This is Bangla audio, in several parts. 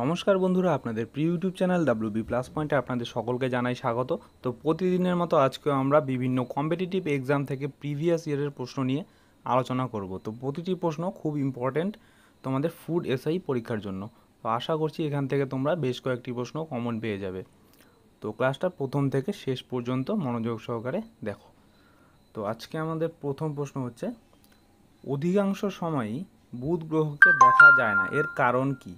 নমস্কার বন্ধুরা আপনাদের প্রিয় YouTube channel W B plus পয়েন্টে আপনাদের সকলকে জানাই স্বাগত তো প্রতিদিনের মতো আজকেও আমরা বিভিন্ন কম্পিটিটিভ এক্সাম থেকে প্রিভিয়াস ইয়ারের প্রশ্ন নিয়ে আলোচনা করব তো প্রতিটি প্রশ্ন খুব ইম্পর্ট্যান্ট তোমাদের ফুড এসআই পরীক্ষার জন্য তো আশা করছি এখান থেকে তোমরা বেশ কয়েকটি প্রশ্ন কমন পেয়ে যাবে তো ক্লাসটা প্রথম থেকে শেষ পর্যন্ত মনোযোগ সহকারে দেখো তো আজকে আমাদের প্রথম প্রশ্ন হচ্ছে অধিকাংশ সময়ই বুধ গ্রহকে দেখা যায় না এর কারণ কী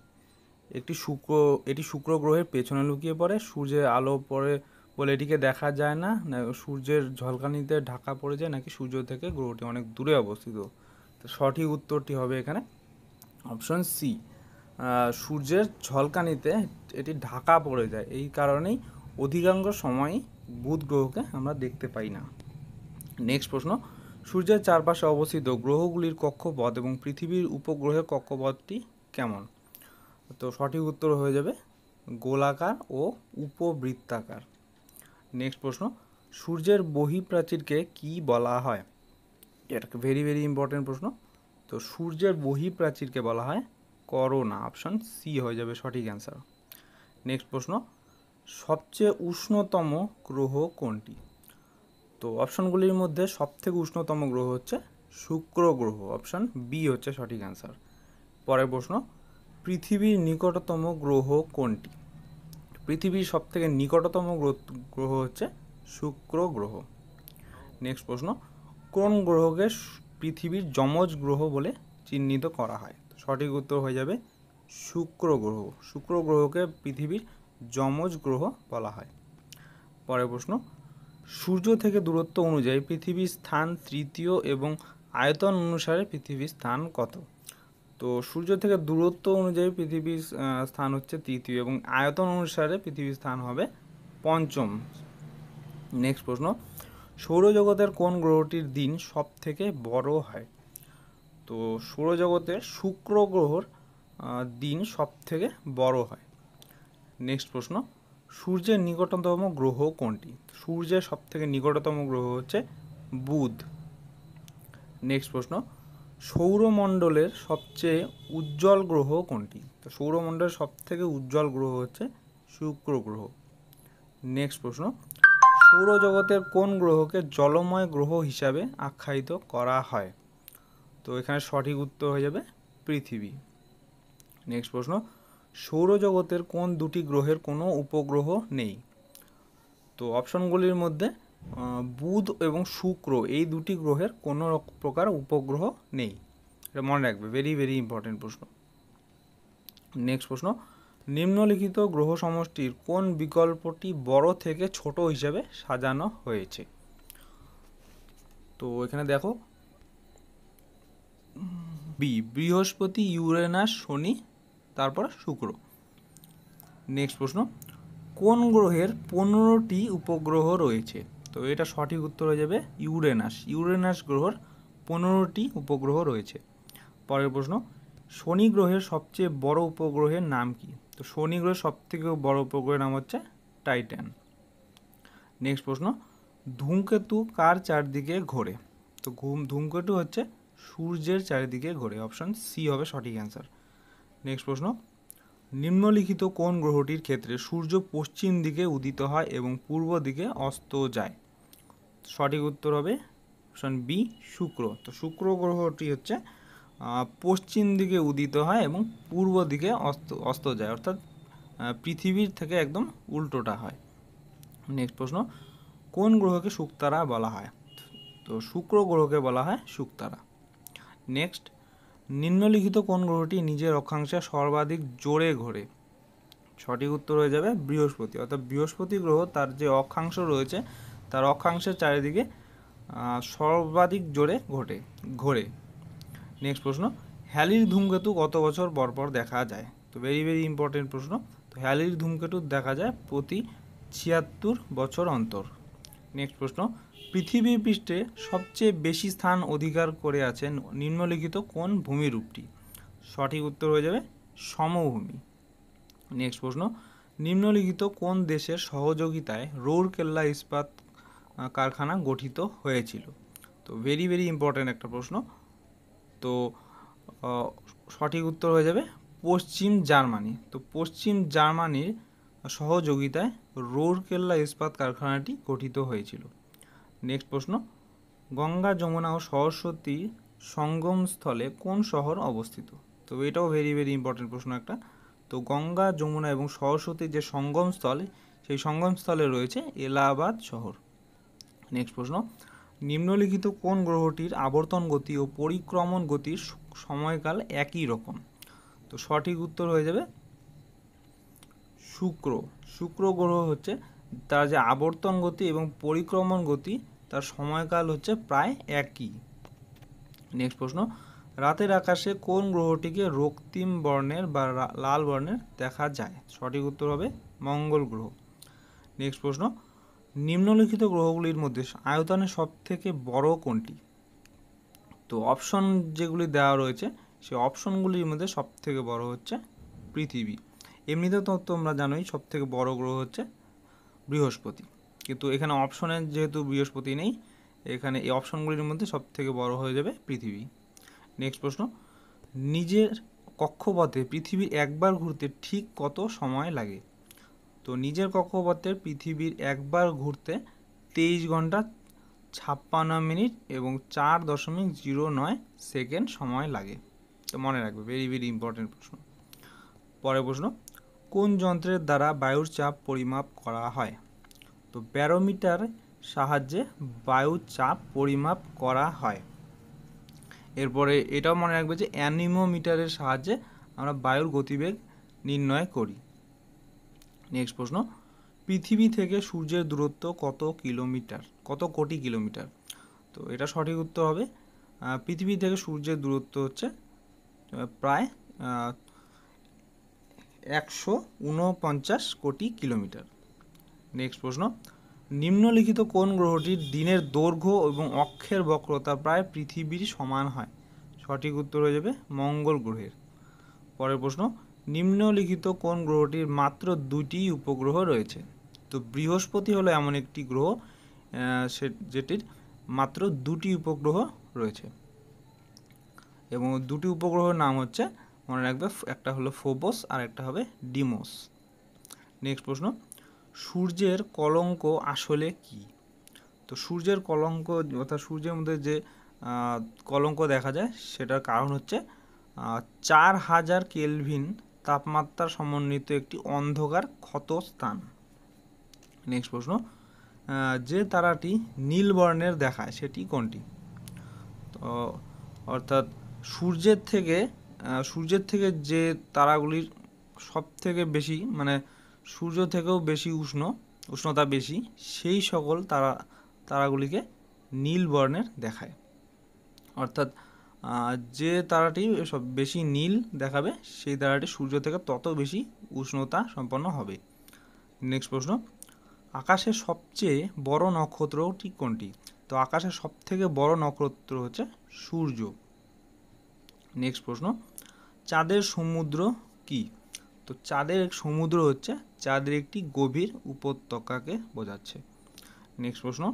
একটি শুক্র এটি শুক্র গ্রহের পেছনে লুকিয়ে পড়ে সূর্যের আলো পড়ে বলে এটিকে দেখা যায় না সূর্যের ঝলকানিতে ঢাকা পড়ে যায় নাকি সূর্য থেকে গ্রহটি অনেক দূরে অবস্থিত তো সঠিক উত্তরটি হবে এখানে অপশন সি সূর্যের ঝলকানিতে এটি ঢাকা পড়ে যায় এই কারণেই অধিকাংশ সময় বুধ গ্রহকে আমরা দেখতে পাই না নেক্সট প্রশ্ন সূর্যের চারপাশে অবস্থিত গ্রহগুলির কক্ষপথ এবং পৃথিবীর উপগ্রহের কক্ষপথটি কেমন তো সঠিক উত্তর হয়ে যাবে গোলাকার ও উপবৃত্তাকার নেক্সট প্রশ্ন সূর্যের বহিপ্রাচীরকে কি বলা হয় এটা ভেরি ভেরি ইম্পর্টেন্ট প্রশ্ন তো সূর্যের বহিপ্রাচীরকে বলা হয় করোনা অপশান সি হয়ে যাবে সঠিক অ্যান্সার নেক্সট প্রশ্ন সবচেয়ে উষ্ণতম গ্রহ কোনটি তো অপশানগুলির মধ্যে সবথেকে উষ্ণতম গ্রহ হচ্ছে শুক্র গ্রহ অপশান বি হচ্ছে সঠিক অ্যান্সার পরের প্রশ্ন পৃথিবীর নিকটতম গ্রহ কোনটি পৃথিবীর সবথেকে নিকটতম গ্রহ হচ্ছে শুক্র গ্রহ নেক্সট প্রশ্ন কোন গ্রহকে পৃথিবীর যমজ গ্রহ বলে চিহ্নিত করা হয় সঠিক উত্তর হয়ে যাবে শুক্র গ্রহ শুক্র গ্রহকে পৃথিবীর যমজ গ্রহ বলা হয় পরের প্রশ্ন সূর্য থেকে দূরত্ব অনুযায়ী পৃথিবীর স্থান তৃতীয় এবং আয়তন অনুসারে পৃথিবীর স্থান কত তো সূর্য থেকে দূরত্ব অনুযায়ী পৃথিবীর স্থান হচ্ছে তৃতীয় এবং আয়তন অনুসারে পৃথিবীর স্থান হবে পঞ্চম নেক্সট প্রশ্ন সৌরজগতের কোন গ্রহটির দিন সব থেকে বড় হয় তো সৌরজগতের শুক্র গ্রহর দিন সব থেকে বড় হয় নেক্সট প্রশ্ন সূর্যের নিকটতম গ্রহ কোনটি সূর্যের সবথেকে নিকটতম গ্রহ হচ্ছে বুধ নেক্সট প্রশ্ন সৌরমণ্ডলের সবচেয়ে উজ্জ্বল গ্রহ কোনটি তো সৌরমণ্ডলের সব থেকে উজ্জ্বল গ্রহ হচ্ছে শুক্র গ্রহ নেক্সট প্রশ্ন সৌরজগতের কোন গ্রহকে জলময় গ্রহ হিসাবে আখ্যায়িত করা হয় তো এখানে সঠিক উত্তর হয়ে যাবে পৃথিবী নেক্সট প্রশ্ন সৌরজগতের কোন দুটি গ্রহের কোনো উপগ্রহ নেই তো অপশনগুলির মধ্যে বুধ এবং শুক্র এই দুটি গ্রহের কোনো প্রকার উপগ্রহ নেই এটা মনে রাখবে ভেরি ভেরি ইম্পর্টেন্ট প্রশ্ন নেক্সট প্রশ্ন নিম্নলিখিত গ্রহ সমষ্টির কোন বিকল্পটি বড় থেকে ছোট হিসেবে সাজানো হয়েছে তো এখানে দেখো বি বৃহস্পতি ইউরেনাস শনি তারপর শুক্র নেক্সট প্রশ্ন কোন গ্রহের পনেরোটি উপগ্রহ রয়েছে তো এটা সঠিক উত্তর হয়ে যাবে ইউরেনাস ইউরেনাস গ্রহর পনেরোটি উপগ্রহ রয়েছে পরের প্রশ্ন শনি গ্রহের সবচেয়ে বড় উপগ্রহের নাম কি তো শনি গ্রহের সবথেকে বড় উপগ্রহের নাম হচ্ছে টাইটান নেক্সট প্রশ্ন ধূমকেতু কার চারদিকে ঘোরে তো ঘুম ধূমকেতু হচ্ছে সূর্যের চারিদিকে ঘোরে অপশন সি হবে সঠিক অ্যান্সার নেক্সট প্রশ্ন নিম্নলিখিত কোন গ্রহটির ক্ষেত্রে সূর্য পশ্চিম দিকে উদিত হয় এবং পূর্ব দিকে অস্ত যায় সঠিক উত্তর হবে অপশন বি শুক্র তো শুক্র গ্রহটি হচ্ছে পশ্চিম দিকে উদিত হয় এবং পূর্ব দিকে অস্ত অস্ত যায় অর্থাৎ পৃথিবীর থেকে একদম উল্টোটা হয় নেক্সট প্রশ্ন কোন গ্রহকে শুক্তারা বলা হয় তো শুক্র গ্রহকে বলা হয় শুক্তারা নেক্সট নিম্নলিখিত কোন গ্রহটি নিজের অক্ষাংশে সর্বাধিক জোরে ঘোরে সঠিক উত্তর হয়ে যাবে বৃহস্পতি অর্থাৎ বৃহস্পতি গ্রহ তার যে অক্ষাংশ রয়েছে তার অক্ষাংশের চারিদিকে সর্বাধিক জোরে ঘটে ঘোরে নেক্সট প্রশ্ন হ্যালির ধূমকেতু কত বছর পরপর দেখা যায় তো ভেরি ভেরি ইম্পর্টেন্ট প্রশ্ন তো হ্যালির ধূমকেতু দেখা যায় প্রতি ছিয়াত্তর বছর অন্তর নেক্সট প্রশ্ন পৃথিবী পৃষ্ঠে সবচেয়ে বেশি স্থান অধিকার করে আছেন নিম্নলিখিত কোন ভূমিরূপটি সঠিক উত্তর হয়ে যাবে সমভূমি নেক্সট প্রশ্ন নিম্নলিখিত কোন দেশের সহযোগিতায় রৌরকেল্লা ইস্পাত কারখানা গঠিত হয়েছিল তো ভেরি ভেরি ইম্পর্ট্যান্ট একটা প্রশ্ন তো সঠিক উত্তর হয়ে যাবে পশ্চিম জার্মানি তো পশ্চিম জার্মানির সহযোগিতায় রৌরকেল্লা ইস্পাত কারখানাটি গঠিত হয়েছিল নেক্সট প্রশ্ন গঙ্গা যমুনা ও সরস্বতীর সঙ্গমস্থলে কোন শহর অবস্থিত তো এটাও ভেরি ভেরি ইম্পর্টেন্ট প্রশ্ন একটা তো গঙ্গা যমুনা এবং সরস্বতীর যে সঙ্গমস্থল সেই সঙ্গমস্থলে রয়েছে এলাহাবাদ শহর নেক্সট প্রশ্ন নিম্নলিখিত কোন গ্রহটির আবর্তন গতি ও পরিক্রমণ গতির সময়কাল একই রকম তো সঠিক উত্তর হয়ে যাবে শুক্র শুক্র গ্রহ হচ্ছে তার যে আবর্তন গতি এবং পরিক্রমণ গতি তার সময়কাল হচ্ছে প্রায় একই নেক্সট প্রশ্ন রাতের আকাশে কোন গ্রহটিকে রক্তিম বর্ণের বা লাল বর্ণের দেখা যায় সঠিক উত্তর হবে মঙ্গল গ্রহ নেক্সট প্রশ্ন নিম্নলিখিত গ্রহগুলির মধ্যে আয়তনে সবথেকে বড় কোনটি তো অপশন যেগুলি দেওয়া রয়েছে সেই অপশনগুলির মধ্যে সবথেকে বড় হচ্ছে পৃথিবী এমনিতে তো তোমরা জানোই সবথেকে বড় গ্রহ হচ্ছে বৃহস্পতি কিন্তু এখানে অপশনে যেহেতু বৃহস্পতি নেই এখানে এই অপশনগুলির মধ্যে সবথেকে বড় হয়ে যাবে পৃথিবী নেক্সট প্রশ্ন নিজের কক্ষপথে পৃথিবী একবার ঘুরতে ঠিক কত সময় লাগে তো নিজের কক্ষপথে পৃথিবীর একবার ঘুরতে তেইশ ঘন্টা ছাপ্পান্ন মিনিট এবং চার দশমিক জিরো নয় সেকেন্ড সময় লাগে তো মনে রাখবে ভেরি ভেরি ইম্পর্টেন্ট প্রশ্ন পরের প্রশ্ন কোন যন্ত্রের দ্বারা বায়ুর চাপ পরিমাপ করা হয় তো ব্যারোমিটার সাহায্যে বায়ু চাপ পরিমাপ করা হয় এরপরে এটাও মনে রাখবে যে অ্যানিমোমিটারের সাহায্যে আমরা বায়ুর গতিবেগ নির্ণয় করি নেক্সট প্রশ্ন পৃথিবী থেকে সূর্যের দূরত্ব কত কিলোমিটার কত কোটি কিলোমিটার তো এটা সঠিক উত্তর হবে পৃথিবী থেকে সূর্যের দূরত্ব হচ্ছে প্রায় একশো উনপঞ্চাশ কোটি কিলোমিটার নেক্সট প্রশ্ন নিম্নলিখিত কোন গ্রহটির দিনের দৈর্ঘ্য এবং অক্ষের বক্রতা প্রায় পৃথিবীর সমান হয় সঠিক উত্তর হয়ে যাবে মঙ্গল গ্রহের পরের প্রশ্ন নিম্নলিখিত কোন গ্রহটির মাত্র দুটি উপগ্রহ রয়েছে তো বৃহস্পতি হলো এমন একটি গ্রহ সে যেটির মাত্র দুটি উপগ্রহ রয়েছে এবং দুটি উপগ্রহের নাম হচ্ছে মনে রাখবে একটা হলো ফোবস আর একটা হবে ডিমোস নেক্সট প্রশ্ন সূর্যের কলঙ্ক আসলে কি তো সূর্যের কলঙ্ক অর্থাৎ সূর্যের মধ্যে যে কলঙ্ক দেখা যায় সেটার কারণ হচ্ছে চার হাজার কেলভিন তাপমাত্রা সমন্বিত একটি অন্ধকার ক্ষত স্থান নেক্সট প্রশ্ন যে তারাটি নীল বর্ণের দেখায় সেটি কোনটি তো অর্থাৎ সূর্যের থেকে সূর্যের থেকে যে তারাগুলির সব থেকে বেশি মানে সূর্য থেকেও বেশি উষ্ণ উষ্ণতা বেশি সেই সকল তারা তারাগুলিকে নীল বর্ণের দেখায় অর্থাৎ যে তারাটি সব বেশি নীল দেখাবে সেই তারাটি সূর্য থেকে তত বেশি উষ্ণতা সম্পন্ন হবে নেক্সট প্রশ্ন আকাশের সবচেয়ে বড় নক্ষত্রটি কোনটি তো আকাশের সবথেকে বড় নক্ষত্র হচ্ছে সূর্য নেক্সট প্রশ্ন চাঁদের সমুদ্র কি তো চাঁদের সমুদ্র হচ্ছে চাঁদের একটি গভীর উপত্যকাকে বোঝাচ্ছে নেক্সট প্রশ্ন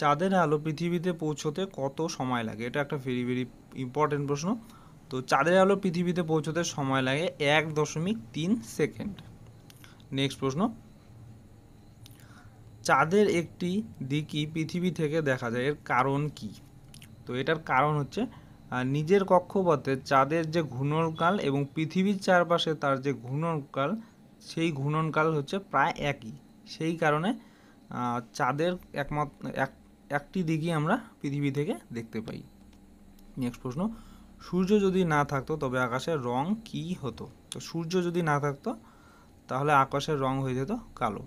চাঁদের আলো পৃথিবীতে পৌঁছতে কত সময় লাগে এটা একটা ভেরি ভেরি ইম্পর্টেন্ট প্রশ্ন তো চাঁদের আলো পৃথিবীতে পৌঁছতে সময় লাগে এক দশমিক তিন সেকেন্ড নেক্সট প্রশ্ন চাঁদের একটি দিকই পৃথিবী থেকে দেখা যায় এর কারণ কি তো এটার কারণ হচ্ছে নিজের কক্ষপথে চাঁদের যে ঘূর্ণনকাল এবং পৃথিবীর চারপাশে তার যে ঘূর্ণনকাল সেই ঘূর্ণনকাল হচ্ছে প্রায় একই সেই কারণে চাঁদের একমাত্র এক একটি দিকই আমরা পৃথিবী থেকে দেখতে পাই নেক্সট প্রশ্ন সূর্য যদি না থাকতো তবে আকাশের রং কি হতো তো সূর্য যদি না থাকতো তাহলে আকাশের রং হয়ে যেত কালো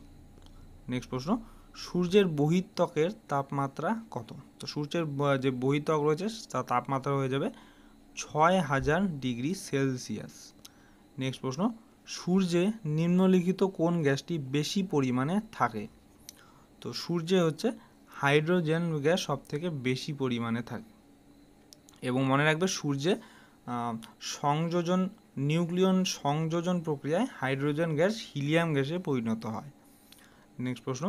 নেক্সট প্রশ্ন সূর্যের বহিত্বকের তাপমাত্রা কত তো সূর্যের যে বহিত্বক রয়েছে তার তাপমাত্রা হয়ে যাবে ছয় হাজার ডিগ্রি সেলসিয়াস নেক্সট প্রশ্ন সূর্যে নিম্নলিখিত কোন গ্যাসটি বেশি পরিমাণে থাকে তো সূর্যে হচ্ছে হাইড্রোজেন গ্যাস সবথেকে বেশি পরিমাণে থাকে এবং মনে রাখবে সূর্যে সংযোজন নিউক্লিয়ন সংযোজন প্রক্রিয়ায় হাইড্রোজেন গ্যাস হিলিয়াম গ্যাসে পরিণত হয় নেক্সট প্রশ্ন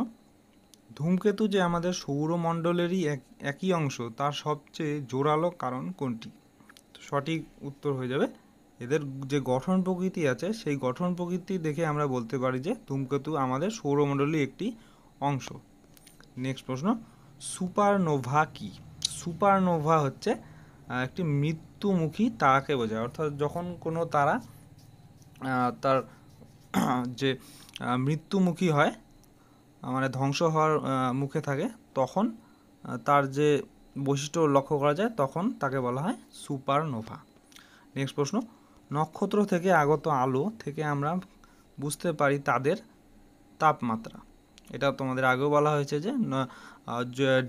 ধূমকেতু যে আমাদের সৌরমণ্ডলেরই এক একই অংশ তার সবচেয়ে জোরালো কারণ কোনটি সঠিক উত্তর হয়ে যাবে এদের যে গঠন প্রকৃতি আছে সেই গঠন প্রকৃতি দেখে আমরা বলতে পারি যে ধূমকেতু আমাদের সৌরমণ্ডলের একটি অংশ নেক্সট প্রশ্ন সুপারনোভা কি সুপারনোভা হচ্ছে একটি মৃত্যুমুখী তারাকে বোঝায় অর্থাৎ যখন কোনো তারা তার যে মৃত্যুমুখী হয় মানে ধ্বংস হওয়ার মুখে থাকে তখন তার যে বৈশিষ্ট্য লক্ষ্য করা যায় তখন তাকে বলা হয় সুপারনোভা নেক্সট প্রশ্ন নক্ষত্র থেকে আগত আলো থেকে আমরা বুঝতে পারি তাদের তাপমাত্রা এটা তোমাদের আগেও বলা হয়েছে যে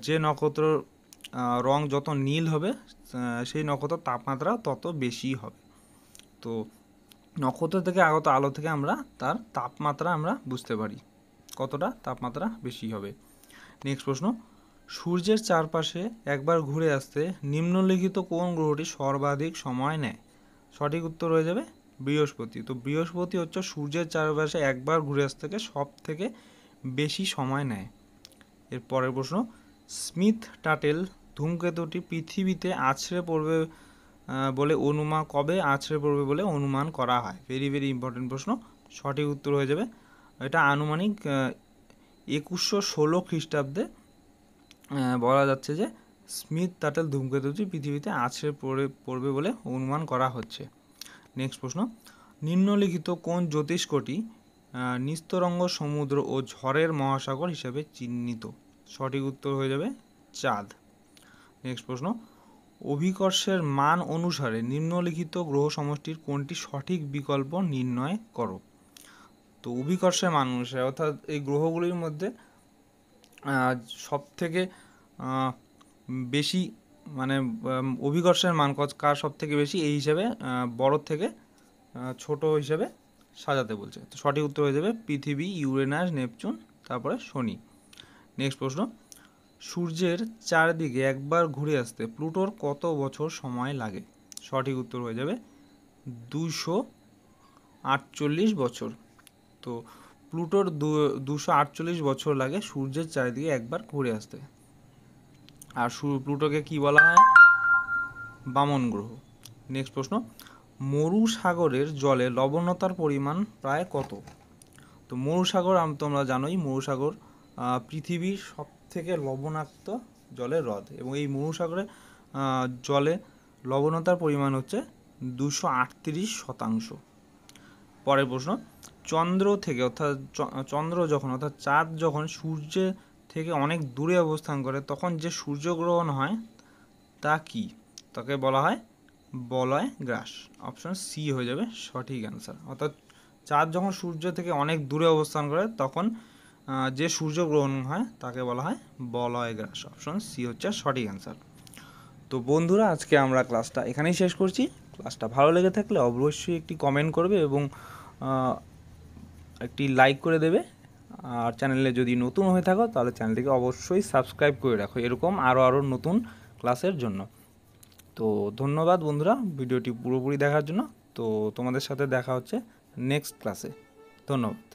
যে নক্ষত্র রং যত নীল হবে সেই নক্ষত্র তাপমাত্রা তত বেশি হবে তো নক্ষত্র থেকে আগত আলো থেকে আমরা তার তাপমাত্রা আমরা বুঝতে পারি কতটা তাপমাত্রা বেশি হবে নেক্সট প্রশ্ন সূর্যের চারপাশে একবার ঘুরে আসতে নিম্নলিখিত কোন গ্রহটি সর্বাধিক সময় নেয় সঠিক উত্তর হয়ে যাবে বৃহস্পতি তো বৃহস্পতি হচ্ছে সূর্যের চারপাশে একবার ঘুরে আসতে সব থেকে বেশি সময় নেয় এর পরের প্রশ্ন স্মিথ টাটেল ধূমকেতুটি পৃথিবীতে আছড়ে পড়বে বলে অনুমান কবে আছড়ে পড়বে বলে অনুমান করা হয় ভেরি ভেরি ইম্পর্টেন্ট প্রশ্ন সঠিক উত্তর হয়ে যাবে এটা আনুমানিক একুশশো ষোলো খ্রিস্টাব্দে বলা যাচ্ছে যে স্মিথ টাটেল ধূমকেতুটি পৃথিবীতে আছড়ে পড়ে পড়বে বলে অনুমান করা হচ্ছে নেক্সট প্রশ্ন নিম্নলিখিত কোন জ্যোতিষ্কটি নিস্তরঙ্গ সমুদ্র ও ঝড়ের মহাসাগর হিসেবে চিহ্নিত সঠিক উত্তর হয়ে যাবে চাঁদ নেক্সট প্রশ্ন অভিকর্ষের মান অনুসারে নিম্নলিখিত গ্রহ সমষ্টির কোনটি সঠিক বিকল্প নির্ণয় করো তো অভিকর্ষের মান অনুসারে অর্থাৎ এই গ্রহগুলির মধ্যে সব থেকে বেশি মানে অভিকর্ষের মান কার সব থেকে বেশি এই হিসাবে বড় থেকে ছোট হিসেবে সাজাতে বলছে তো সঠিক উত্তর হয়ে যাবে পৃথিবী ইউরেনাস নেপচুন তারপরে শনি নেক্সট প্রশ্ন সূর্যের চারদিকে একবার ঘুরে আসতে প্লুটোর কত বছর সময় লাগে সঠিক উত্তর হয়ে যাবে দুশো আটচল্লিশ বছর তো প্লুটোর দুশো আটচল্লিশ বছর লাগে সূর্যের চারিদিকে একবার ঘুরে আসতে আর প্লুটোকে কি বলা হয় বামন গ্রহ নেক্সট প্রশ্ন মরু সাগরের জলে লবণতার পরিমাণ প্রায় কত তো মরু সাগর তোমরা জানোই মরু সাগর পৃথিবীর সব থেকে লবণাক্ত জলের হ্রদ এবং এই মরু জলে লবণতার পরিমাণ হচ্ছে দুশো আটত্রিশ শতাংশ পরের প্রশ্ন চন্দ্র থেকে অর্থাৎ চন্দ্র যখন অর্থাৎ চাঁদ যখন সূর্যের থেকে অনেক দূরে অবস্থান করে তখন যে সূর্যগ্রহণ হয় তা কি তাকে বলা হয় বলয় গ্রাস অপশন সি হয়ে যাবে সঠিক অ্যান্সার অর্থাৎ চাঁদ যখন সূর্য থেকে অনেক দূরে অবস্থান করে তখন যে সূর্যগ্রহণ হয় তাকে বলা হয় বলয় গ্রাস অপশন সি হচ্ছে সঠিক অ্যান্সার তো বন্ধুরা আজকে আমরা ক্লাসটা এখানেই শেষ করছি ক্লাসটা ভালো লেগে থাকলে অবশ্যই একটি কমেন্ট করবে এবং একটি লাইক করে দেবে আর চ্যানেলে যদি নতুন হয়ে থাকো তাহলে চ্যানেলটিকে অবশ্যই সাবস্ক্রাইব করে রাখো এরকম আরও আরও নতুন ক্লাসের জন্য তো ধন্যবাদ বন্ধুরা ভিডিওটি পুরোপুরি দেখার জন্য তো তোমাদের সাথে দেখা হচ্ছে নেক্সট ক্লাসে ধন্যবাদ